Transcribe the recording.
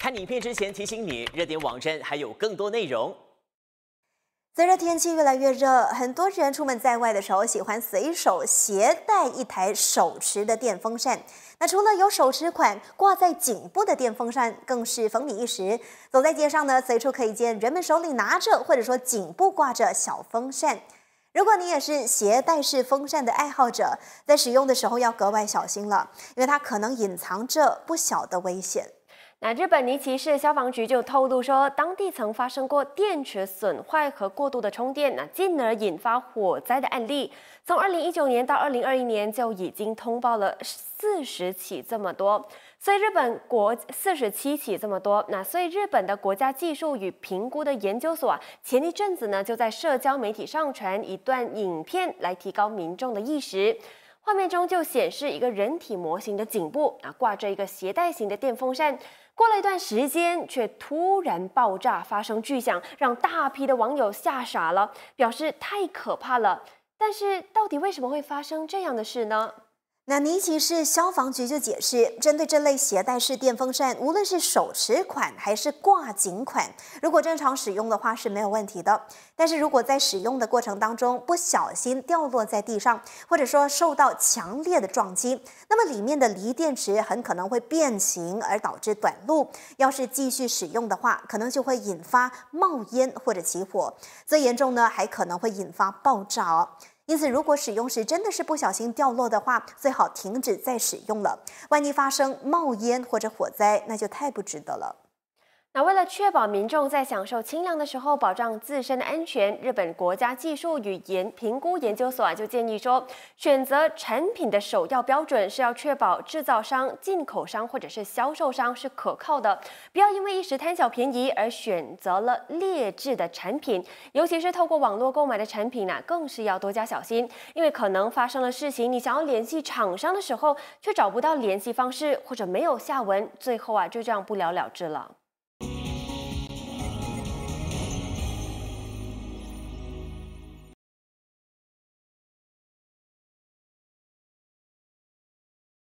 看影片之前提醒你，热点网站还有更多内容。随着天气越来越热，很多人出门在外的时候喜欢随手携带一台手持的电风扇。那除了有手持款挂在颈部的电风扇，更是风靡一时。走在街上呢，随处可以见人们手里拿着或者说颈部挂着小风扇。如果你也是携带式风扇的爱好者，在使用的时候要格外小心了，因为它可能隐藏着不小的危险。那日本尼崎市消防局就透露说，当地曾发生过电池损坏和过度的充电，那进而引发火灾的案例。从二零一九年到二零二一年，就已经通报了四十起这么多。所以日本国四十七起这么多。那所以日本的国家技术与评估的研究所啊，前一阵子呢，就在社交媒体上传一段影片，来提高民众的意识。画面中就显示一个人体模型的颈部，啊，挂着一个携带型的电风扇。过了一段时间，却突然爆炸，发生巨响，让大批的网友吓傻了，表示太可怕了。但是，到底为什么会发生这样的事呢？那尼奇市消防局就解释，针对这类携带式电风扇，无论是手持款还是挂颈款，如果正常使用的话是没有问题的。但是如果在使用的过程当中不小心掉落在地上，或者说受到强烈的撞击，那么里面的锂电池很可能会变形而导致短路。要是继续使用的话，可能就会引发冒烟或者起火，最严重呢还可能会引发爆炸哦。因此，如果使用时真的是不小心掉落的话，最好停止再使用了。万一发生冒烟或者火灾，那就太不值得了。那为了确保民众在享受清凉的时候保障自身的安全，日本国家技术与研评估研究所啊就建议说，选择产品的首要标准是要确保制造商、进口商或者是销售商是可靠的，不要因为一时贪小便宜而选择了劣质的产品，尤其是透过网络购买的产品呢，更是要多加小心，因为可能发生了事情，你想要联系厂商的时候却找不到联系方式或者没有下文，最后啊就这样不了了之了。